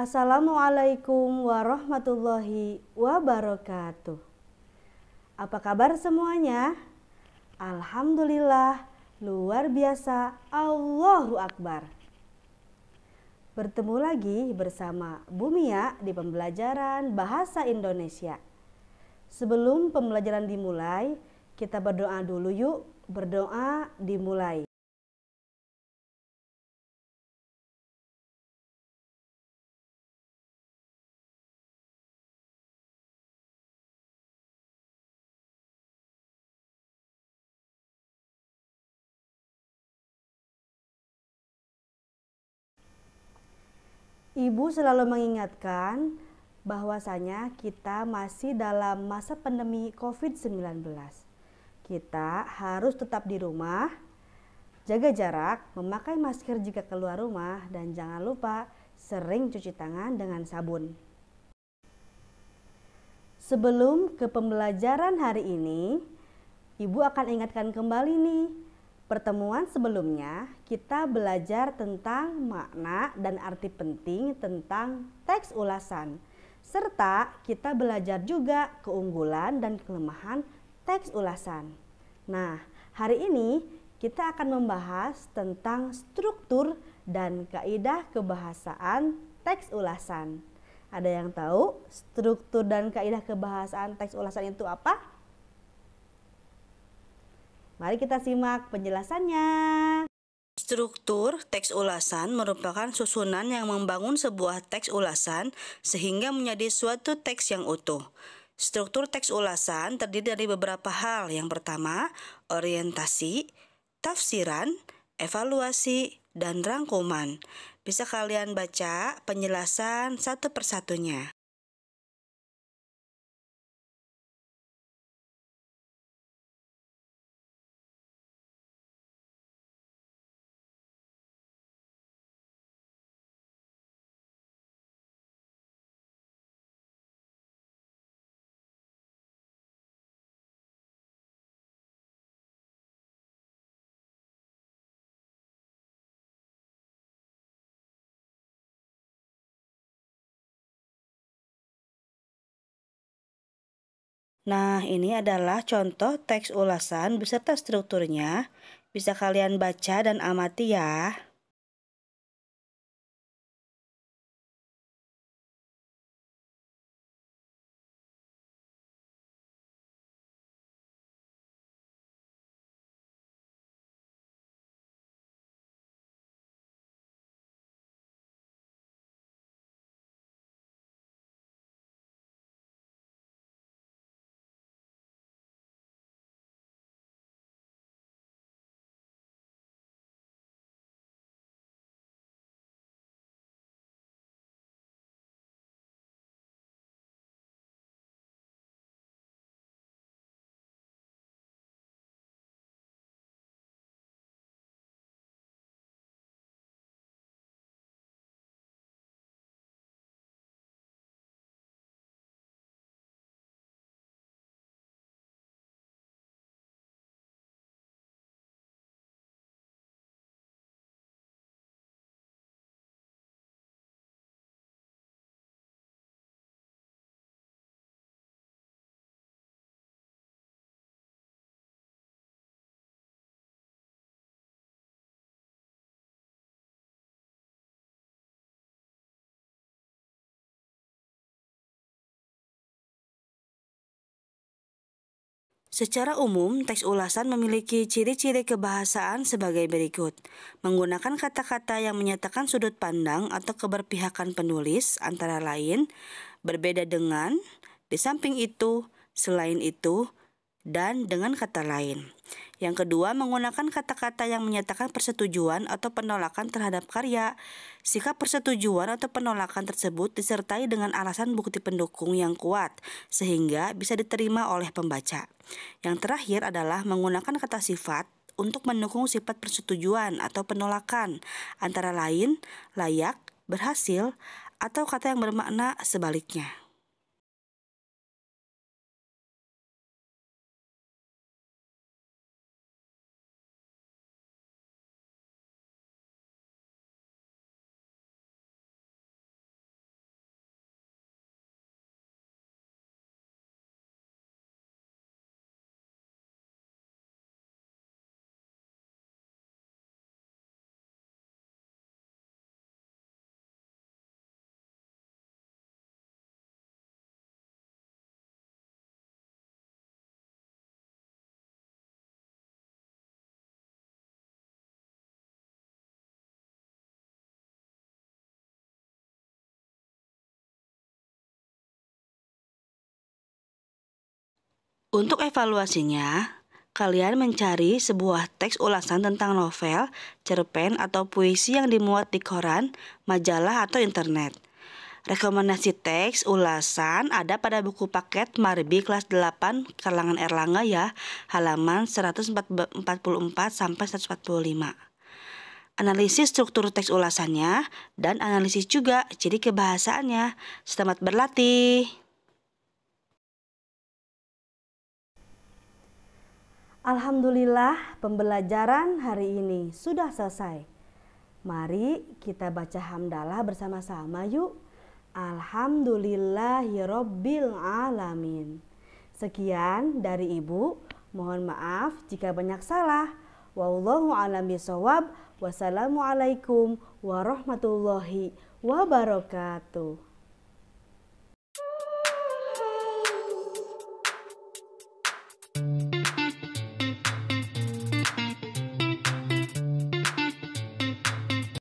Assalamualaikum warahmatullahi wabarakatuh. Apa kabar semuanya? Alhamdulillah, luar biasa. Allahu Akbar. Bertemu lagi bersama Bumiya di pembelajaran Bahasa Indonesia. Sebelum pembelajaran dimulai, kita berdoa dulu yuk. Berdoa dimulai. Ibu selalu mengingatkan bahwasanya kita masih dalam masa pandemi COVID-19. Kita harus tetap di rumah, jaga jarak, memakai masker jika keluar rumah, dan jangan lupa sering cuci tangan dengan sabun. Sebelum ke pembelajaran hari ini, Ibu akan ingatkan kembali nih Pertemuan sebelumnya kita belajar tentang makna dan arti penting tentang teks ulasan, serta kita belajar juga keunggulan dan kelemahan teks ulasan. Nah, hari ini kita akan membahas tentang struktur dan kaidah kebahasaan teks ulasan. Ada yang tahu struktur dan kaidah kebahasaan teks ulasan itu apa? Mari kita simak penjelasannya. Struktur teks ulasan merupakan susunan yang membangun sebuah teks ulasan sehingga menjadi suatu teks yang utuh. Struktur teks ulasan terdiri dari beberapa hal. Yang pertama, orientasi, tafsiran, evaluasi, dan rangkuman. Bisa kalian baca penjelasan satu persatunya. Nah, ini adalah contoh teks ulasan beserta strukturnya. Bisa kalian baca dan amati ya. Secara umum, teks ulasan memiliki ciri-ciri kebahasaan sebagai berikut. Menggunakan kata-kata yang menyatakan sudut pandang atau keberpihakan penulis antara lain, berbeda dengan, di samping itu, selain itu, dan dengan kata lain. Yang kedua, menggunakan kata-kata yang menyatakan persetujuan atau penolakan terhadap karya. Sikap persetujuan atau penolakan tersebut disertai dengan alasan bukti pendukung yang kuat, sehingga bisa diterima oleh pembaca. Yang terakhir adalah menggunakan kata sifat untuk mendukung sifat persetujuan atau penolakan, antara lain layak, berhasil, atau kata yang bermakna sebaliknya. Untuk evaluasinya, kalian mencari sebuah teks ulasan tentang novel, cerpen, atau puisi yang dimuat di koran, majalah, atau internet. Rekomendasi teks ulasan ada pada buku paket Marbi kelas 8 kalangan Erlangga ya, halaman 144 sampai 145 analisis struktur teks ulasannya, dan analisis juga ciri kebahasaannya. Selamat berlatih! Alhamdulillah pembelajaran hari ini sudah selesai. Mari kita baca hamdalah bersama-sama yuk. Alhamdulillahirobbil alamin. Sekian dari Ibu. Mohon maaf jika banyak salah. Wallahu alam Wassalamualaikum warahmatullahi wabarakatuh.